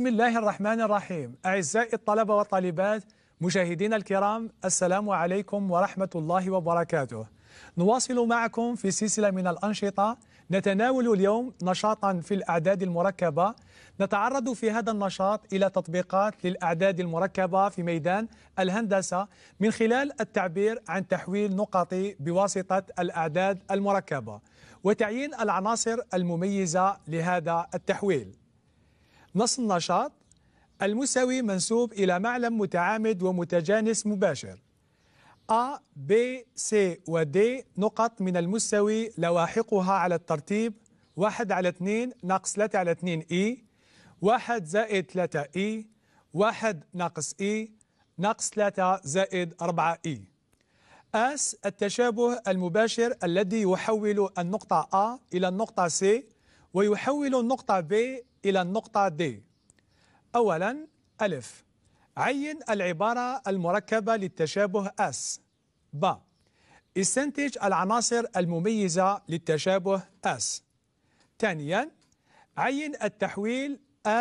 بسم الله الرحمن الرحيم أعزائي الطلبة والطالبات مشاهدينا الكرام السلام عليكم ورحمة الله وبركاته نواصل معكم في سلسلة من الأنشطة نتناول اليوم نشاطا في الأعداد المركبة نتعرض في هذا النشاط إلى تطبيقات للأعداد المركبة في ميدان الهندسة من خلال التعبير عن تحويل نقطي بواسطة الأعداد المركبة وتعيين العناصر المميزة لهذا التحويل نص النشاط المساوي منسوب إلى معلم متعامد ومتجانس مباشر A, B, C و D نقط من المساوي لواحقها على الترتيب 1 على 2 ناقص 3 على 2 E 1 زائد 3 E 1 ناقص E ناقص 3 زائد 4 E S التشابه المباشر الذي يحول النقطة A إلى النقطة C ويحول النقطة B إلى النقطة D أولا ألف عين العبارة المركبة للتشابه S ب استنتج العناصر المميزة للتشابه S ثانيا عين التحويل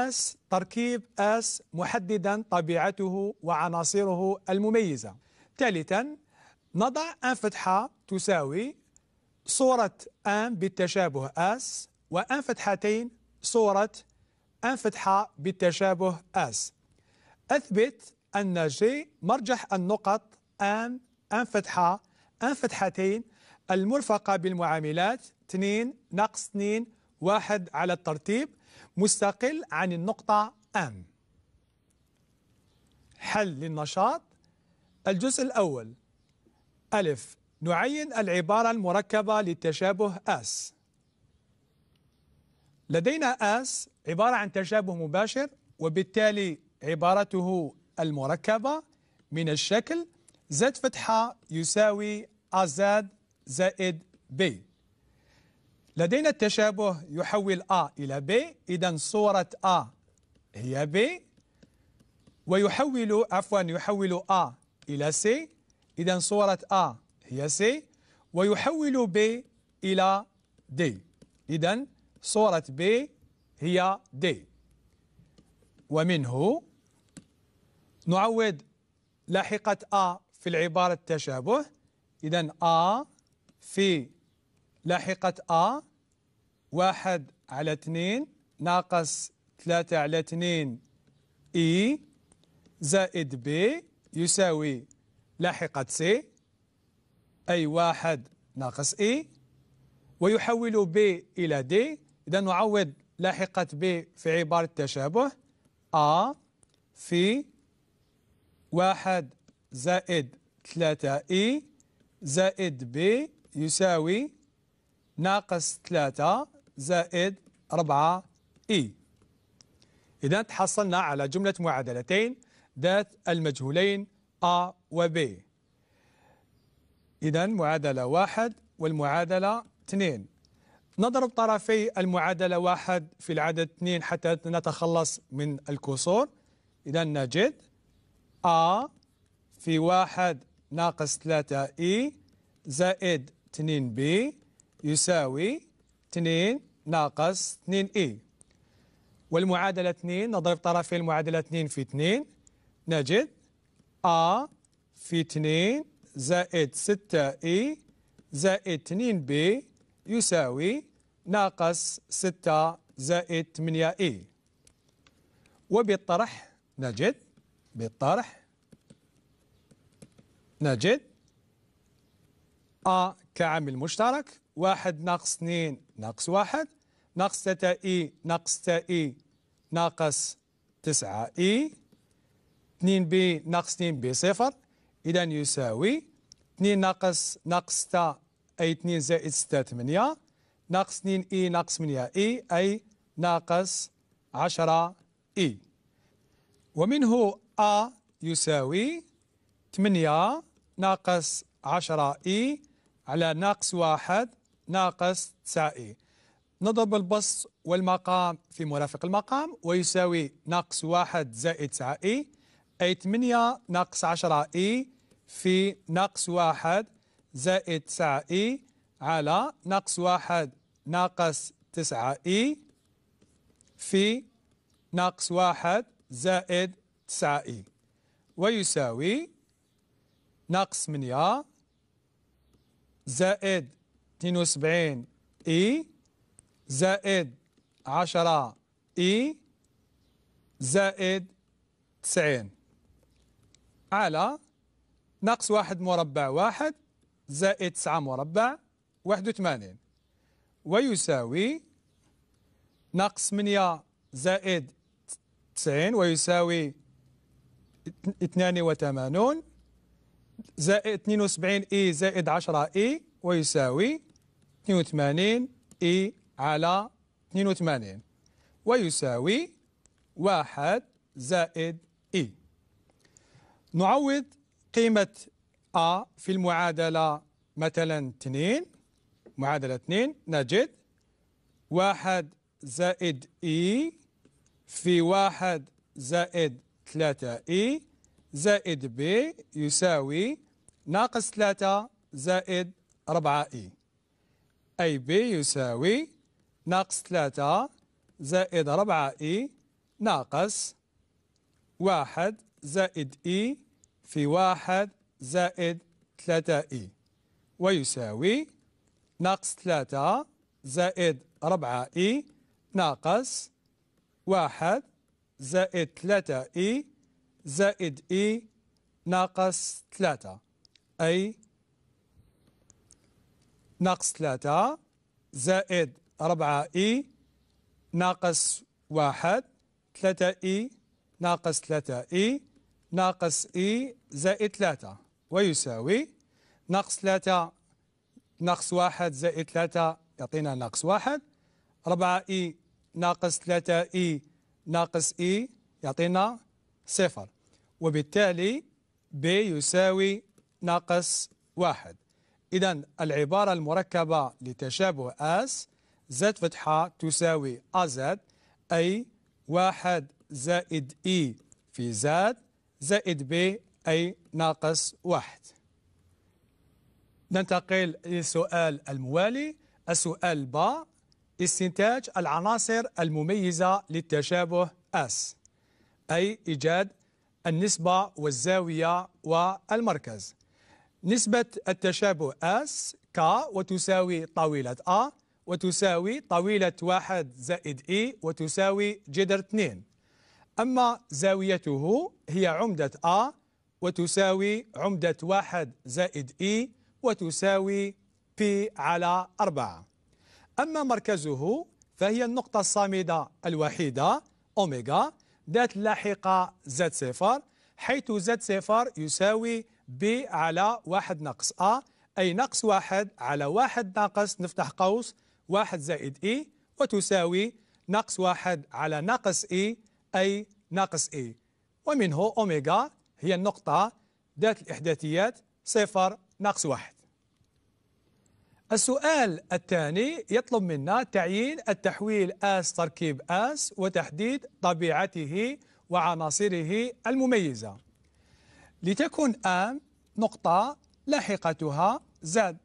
S تركيب S محددا طبيعته وعناصره المميزة ثالثا نضع أن فتحة تساوي صورة أن بالتشابه S وأن فتحتين صورة فتحة بالتشابه اس أثبت أن جي مرجح النقط أن أنفتحة أنفتحتين المرفقة بالمعاملات 2 ناقص 2 واحد على الترتيب مستقل عن النقطة ان حل للنشاط الجزء الأول ألف نعين العبارة المركبة للتشابه أس لدينا أس عبارة عن تشابه مباشر وبالتالي عبارته المركبة من الشكل زد فتحة يساوي أزاد زائد ب لدينا التشابه يحول A إلى B إذا صورة A هي B ويحول عفوا يحول A إلى C إذا صورة A هي C ويحول B إلى D إذا صورة B هي دي ومنه نعوض لاحقة أ في العبارة التشابه إذا أ في لاحقة أ واحد على اثنين ناقص ثلاثة على اثنين إي زائد بي يساوي لاحقة سي أي واحد ناقص إي ويحول بي إلى دي إذا نعوض لحقت ب في عبارة تشابه أ في واحد زائد ثلاثة إي زائد ب يساوي ناقص ثلاثة زائد أربعة إي إذا تحصلنا على جملة معادلتين ذات المجهولين أ و ب إذا معادلة واحد والمعادلة اثنين نضرب طرفي المعادلة واحد في العدد اثنين حتى نتخلص من الكسور إذا نجد أ في واحد ناقص ثلاثة إي e زائد 2 بي يساوي 2 ناقص 2 اي e. والمعادلة 2 نضرب طرفي المعادلة 2 في 2 نجد ا في 2 زائد 6 اي e زائد 2 بي يساوي ناقص 6 زائد 8 اي وبالطرح نجد بالطرح نجد أ كعامل مشترك واحد ناقص اثنين ناقص واحد ناقص ثلاثة إي ناقص تا إي ناقص تسعة إي اثنين بي ناقص اثنين بي صفر إذا يساوي اثنين ناقص ناقص تاء أي اثنين زائد ستة ثمانية ناقص 2 اي ناقص 8 اي اي ناقص 10 اي ومنه ا يساوي 8 ناقص 10 اي على ناقص 1 ناقص 9 اي نضرب البسط والمقام في مرافق المقام ويساوي ناقص 1 زائد 9 اي اي 8 ناقص 10 اي في ناقص 1 زائد 9 اي على ناقص 1 ناقص 9 اي في ناقص واحد زائد 9 اي ويساوي ناقص 8 زائد 72 اي زائد 10 اي زائد 90 على ناقص واحد مربع واحد زائد 9 مربع 81 ويساوي ناقص 8 زائد 90 ويساوي 82 زائد 72 اي زائد 10 اي ويساوي 82 اي على 82 ويساوي 1 زائد اي نعوض قيمة أ في المعادلة مثلا 2 معادلة 2 نجد 1 زائد إي e في 1 زائد 3 إي e زائد بي يساوي ناقص 3 زائد 4 e. إي أي بي يساوي ناقص 3 زائد 4 إي ناقص 1 زائد إي في 1 زائد 3 إي ويساوي ناقص 3 زائد 4 اي ناقص 1 زائد 3 اي زائد اي ناقص 3 اي ناقص 3 زائد 4 اي ناقص 1 3 اي ناقص 3 اي ناقص اي زائد 3 ويساوي ناقص 3 ناقص واحد زائد ثلاثة يعطينا ناقص واحد أربعة إي ناقص ثلاثة إي ناقص إي يعطينا صفر وبالتالي ب يساوي ناقص واحد إذن العبارة المركبة لتشابه أس زد فتحة تساوي أزد أي واحد زائد إي في زاد زائد ب أي ناقص واحد ننتقل للسؤال الموالي السؤال با استنتاج العناصر المميزة للتشابه أس أي إيجاد النسبة والزاوية والمركز نسبة التشابه أس ك وتساوي طاولة أ وتساوي طاولة واحد زائد إي e وتساوي جدر 2 أما زاويته هي عمدة أ وتساوي عمدة واحد زائد إي e وتساوي بي على 4 أما مركزه فهي النقطة الصامدة الوحيدة أوميغا ذات لاحقة زد صفر حيث زد صفر يساوي بي على واحد ناقص أ أي ناقص واحد على واحد ناقص نفتح قوس واحد زائد إي e، وتساوي ناقص واحد على ناقص إي e، أي ناقص إي e. ومنه أوميغا هي النقطة ذات الإحداثيات صفر ناقص واحد السؤال الثاني يطلب منا تعيين التحويل آس تركيب آس وتحديد طبيعته وعناصره المميزة لتكن آم نقطة لاحقتها زد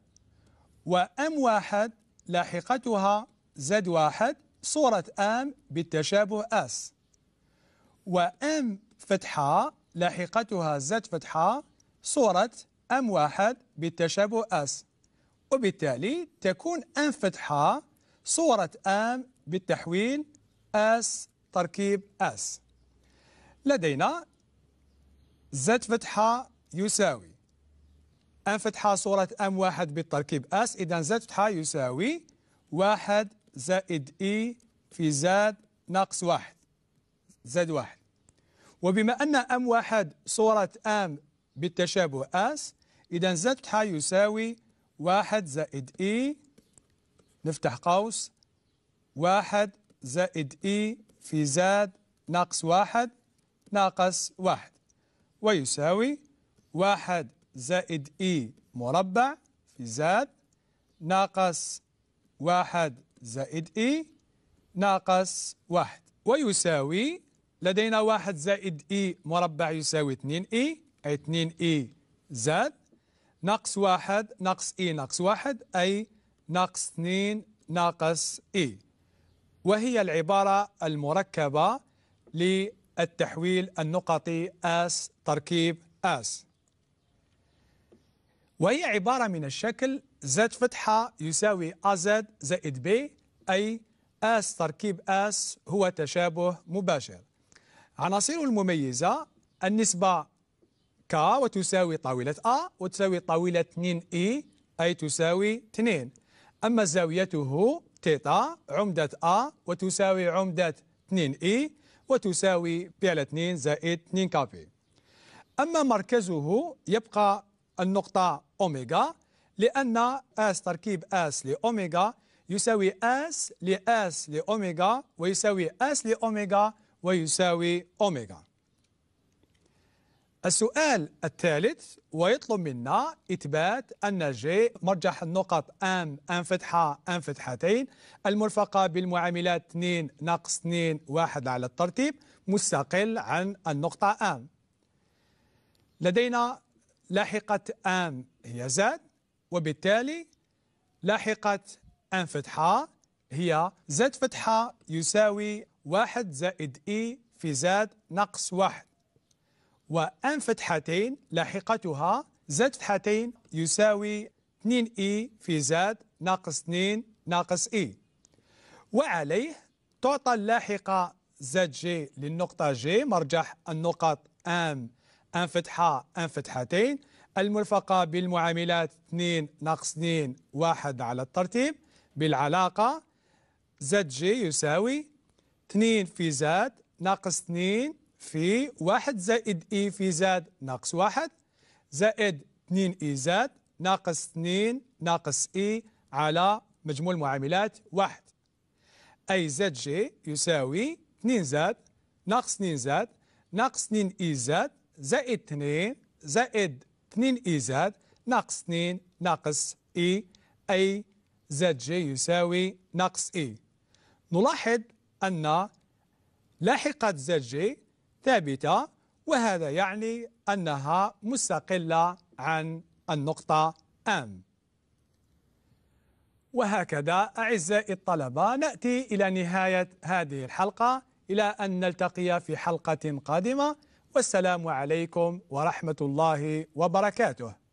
وأم واحد لاحقتها زد واحد صورة آم بالتشابه آس وأم فتحة لاحقتها زد فتحة صورة أم واحد بالتشابه أس وبالتالي تكون أم فتحة صورة أم بالتحويل أس تركيب أس لدينا زد فتحة يساوي أم فتحة صورة أم واحد بالتركيب أس إذا زد فتحة يساوي واحد زائد إي e في زاد ناقص واحد زاد واحد وبما أن أم واحد صورة أم بالتشابه اس إذا زد ح يساوي واحد زائد إي e. نفتح قوس واحد زائد إي e في زاد ناقص واحد ناقص واحد ويساوي واحد زائد إي e مربع في زاد ناقص واحد زائد إي ناقص واحد ويساوي لدينا واحد زائد إي مربع يساوي 2 إي أي 2 إي زاد ناقص واحد ناقص إي ناقص واحد أي ناقص 2 ناقص إي وهي العبارة المركبة للتحويل النقطي آس تركيب آس وهي عبارة من الشكل زد فتحة يساوي أزد زائد بي أي آس تركيب آس هو تشابه مباشر عناصره المميزة النسبة ك وتساوي طاولة أ وتساوي طاولة 2 إي أي تساوي 2 أما زاويته تيتا عمدة أ وتساوي عمدة 2 إي وتساوي بي على 2 زائد 2 كافي أما مركزه يبقى النقطة أوميغا لأن اس تركيب اس لأوميغا يساوي اس لأس لأوميغا ويساوي اس لأوميغا ويساوي أوميغا السؤال الثالث ويطلب منا إثبات أن جي مرجح النقط أم أم فتحة أم فتحتين المرفقة بالمعاملات 2 ناقص 2 واحد على الترتيب مستقل عن النقطة أم لدينا لاحقة أم هي زاد وبالتالي لاحقة أم فتحة هي زاد فتحة يساوي واحد زائد إي e في زاد ناقص واحد وأن فتحتين لاحقتها زاد فتحتين يساوي 2 إي في زاد ناقص 2 ناقص إي وعليه تعطى اللاحقة زاد جي للنقطة جي مرجح النقط أم أن فتحة أن فتحتين المرفقة بالمعاملات 2 ناقص 2 واحد على الترتيب بالعلاقة زد جي يساوي 2 في زاد ناقص 2 في واحد زائد إي في زاد ناقص واحد زائد 2 إي زاد ناقص 2 ناقص إي على مجموع المعاملات واحد أي زد جي يساوي 2 زاد ناقص 2 زاد ناقص 2 إي زاد زائد 2 زائد 2 إي زاد ناقص 2 ناقص إي أي زد جي يساوي ناقص إي نلاحظ أن لاحقة زد جي ثابتة وهذا يعني أنها مستقلة عن النقطة أم وهكذا أعزائي الطلبة نأتي إلى نهاية هذه الحلقة إلى أن نلتقي في حلقة قادمة والسلام عليكم ورحمة الله وبركاته